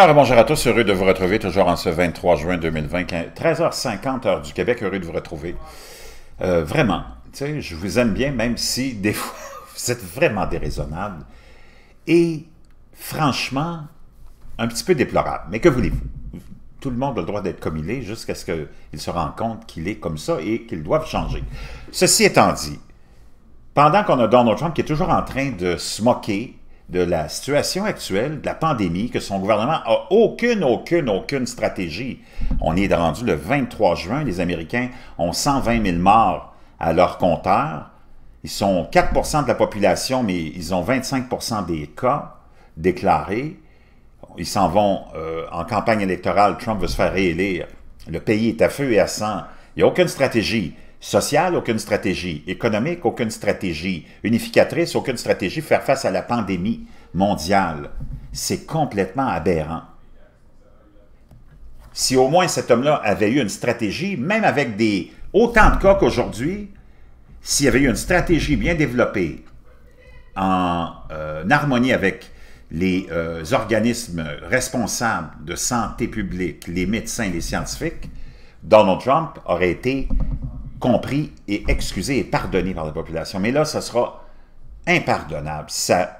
Alors, bonjour à tous, heureux de vous retrouver toujours en ce 23 juin 2020, 13h50 heure du Québec, heureux de vous retrouver. Euh, vraiment, tu sais, je vous aime bien, même si des fois vous êtes vraiment déraisonnable et franchement un petit peu déplorable. Mais que voulez-vous? Tout le monde a le droit d'être comme il est jusqu'à ce qu'il se rende compte qu'il est comme ça et qu'il doit changer. Ceci étant dit, pendant qu'on a Donald Trump qui est toujours en train de se moquer de la situation actuelle, de la pandémie, que son gouvernement a aucune, aucune, aucune stratégie. On est rendu le 23 juin, les Américains ont 120 000 morts à leur compteur. Ils sont 4 de la population, mais ils ont 25 des cas déclarés. Ils s'en vont euh, en campagne électorale, Trump veut se faire réélire. Le pays est à feu et à sang. Il n'y a aucune stratégie. Social aucune stratégie. Économique, aucune stratégie. Unificatrice, aucune stratégie. Faire face à la pandémie mondiale. C'est complètement aberrant. Si au moins cet homme-là avait eu une stratégie, même avec des autant de cas qu'aujourd'hui, s'il avait eu une stratégie bien développée, en euh, harmonie avec les euh, organismes responsables de santé publique, les médecins, les scientifiques, Donald Trump aurait été compris et excusé et pardonné par la population. Mais là, ça sera impardonnable. Ça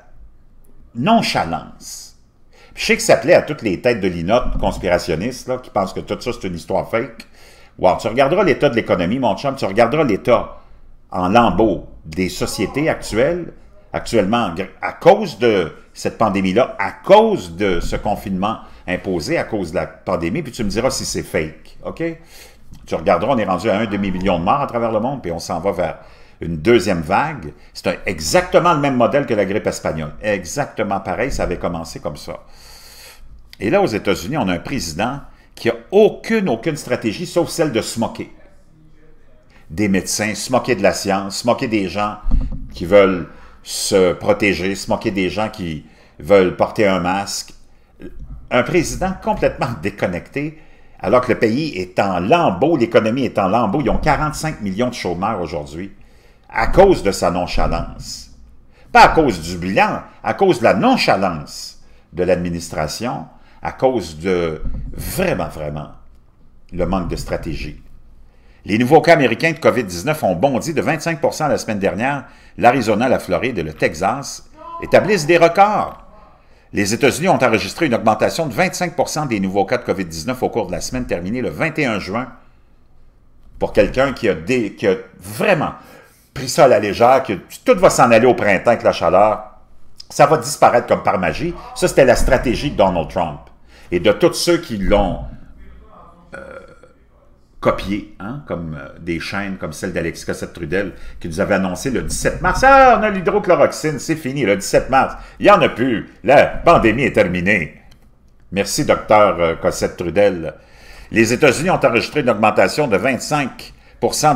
nonchalance. je sais que ça plaît à toutes les têtes de linotte conspirationnistes là, qui pensent que tout ça, c'est une histoire fake. Wow, tu regarderas l'état de l'économie, mon chum, tu regarderas l'état en lambeaux des sociétés actuelles, actuellement, à cause de cette pandémie-là, à cause de ce confinement imposé, à cause de la pandémie, puis tu me diras si c'est fake, OK? tu regarderas, on est rendu à un demi-million de morts à travers le monde, puis on s'en va vers une deuxième vague. C'est exactement le même modèle que la grippe espagnole. Exactement pareil, ça avait commencé comme ça. Et là, aux États-Unis, on a un président qui a aucune, aucune stratégie, sauf celle de se moquer des médecins, se moquer de la science, se moquer des gens qui veulent se protéger, se moquer des gens qui veulent porter un masque. Un président complètement déconnecté alors que le pays est en lambeau, l'économie est en lambeau. ils ont 45 millions de chômeurs aujourd'hui, à cause de sa nonchalance. Pas à cause du bilan, à cause de la nonchalance de l'administration, à cause de vraiment, vraiment le manque de stratégie. Les nouveaux cas américains de COVID-19 ont bondi de 25 la semaine dernière. L'Arizona, la Floride et le Texas établissent des records. Les États-Unis ont enregistré une augmentation de 25 des nouveaux cas de COVID-19 au cours de la semaine terminée le 21 juin. Pour quelqu'un qui, a vraiment pris ça à la légère, que tout va s'en aller au printemps avec la chaleur, ça va disparaître comme par magie. Ça, c'était la stratégie de Donald Trump. Et de tous ceux qui l'ont copier, hein, comme euh, des chaînes comme celle d'Alexis Cossette-Trudel qui nous avait annoncé le 17 mars. Ah, on a l'hydrochloroxine, c'est fini, le 17 mars. Il n'y en a plus. La pandémie est terminée. Merci, docteur euh, Cossette-Trudel. Les États-Unis ont enregistré une augmentation de 25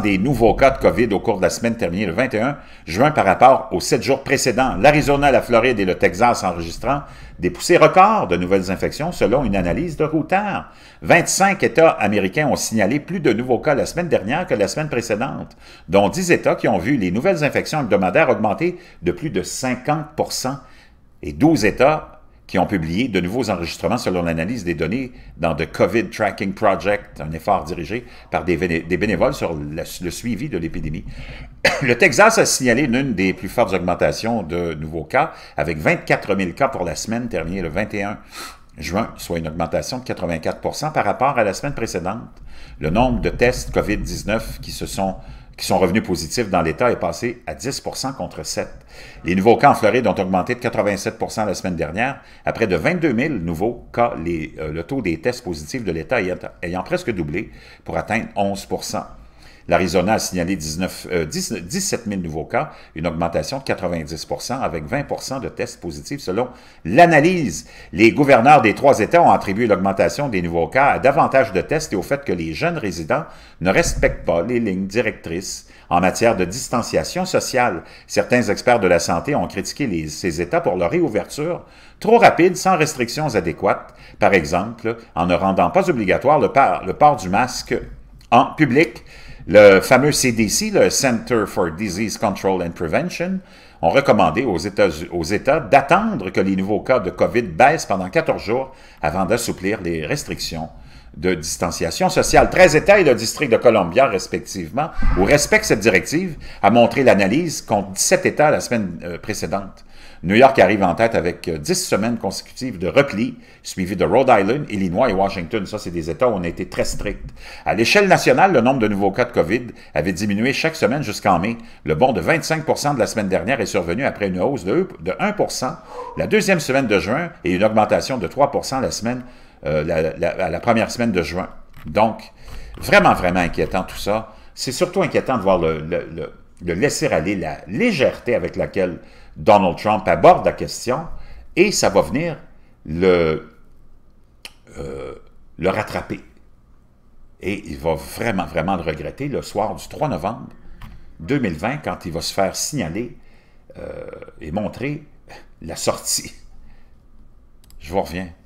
des nouveaux cas de COVID au cours de la semaine terminée le 21 juin par rapport aux sept jours précédents. L'Arizona, la Floride et le Texas enregistrant des poussées records de nouvelles infections selon une analyse de Routard. 25 États américains ont signalé plus de nouveaux cas la semaine dernière que la semaine précédente, dont 10 États qui ont vu les nouvelles infections hebdomadaires augmenter de plus de 50 et 12 États qui ont publié de nouveaux enregistrements selon l'analyse des données dans The COVID Tracking Project, un effort dirigé par des, bénévoles sur le, le suivi de l'épidémie. Le Texas a signalé l'une des plus fortes augmentations de nouveaux cas, avec 24 000 cas pour la semaine terminée le 21 juin, soit une augmentation de 84 par rapport à la semaine précédente. Le nombre de tests COVID-19 qui se sont qui sont revenus positifs dans l'État est passé à 10 contre 7. Les nouveaux cas en Floride ont augmenté de 87 la semaine dernière, après de 22 000 nouveaux cas, euh, le taux des tests positifs de l'État ayant presque doublé pour atteindre 11 L'Arizona a signalé 19, 17 000 nouveaux cas, une augmentation de 90 avec 20 de tests positifs selon l'analyse. Les gouverneurs des trois États ont attribué l'augmentation des nouveaux cas à davantage de tests et au fait que les jeunes résidents ne respectent pas les lignes directrices en matière de distanciation sociale. Certains experts de la santé ont critiqué ces États pour leur réouverture trop rapide, sans restrictions adéquates, par exemple en ne rendant pas obligatoire le port du masque en public le fameux CDC, le Center for Disease Control and Prevention, ont recommandé aux États, aux États d'attendre que les nouveaux cas de COVID baissent pendant 14 jours avant d'assouplir les restrictions de distanciation sociale. 13 États et le district de Columbia, respectivement, ou respectent cette directive, a montré l'analyse contre 17 États la semaine euh, précédente. New York arrive en tête avec 10 euh, semaines consécutives de repli, suivi de Rhode Island, Illinois et Washington. Ça, c'est des États où on a été très stricts. À l'échelle nationale, le nombre de nouveaux cas de COVID avait diminué chaque semaine jusqu'en mai. Le bond de 25 de la semaine dernière est survenu après une hausse de 1 la deuxième semaine de juin et une augmentation de 3 la semaine euh, à la, première semaine de juin. Donc, vraiment, vraiment inquiétant tout ça. C'est surtout inquiétant de voir le, laisser-aller, la légèreté avec laquelle Donald Trump aborde la question, et ça va venir le, euh, le rattraper. Et il va vraiment, vraiment le regretter le soir du 3 novembre 2020, quand il va se faire signaler euh, et montrer la sortie. Je vous reviens.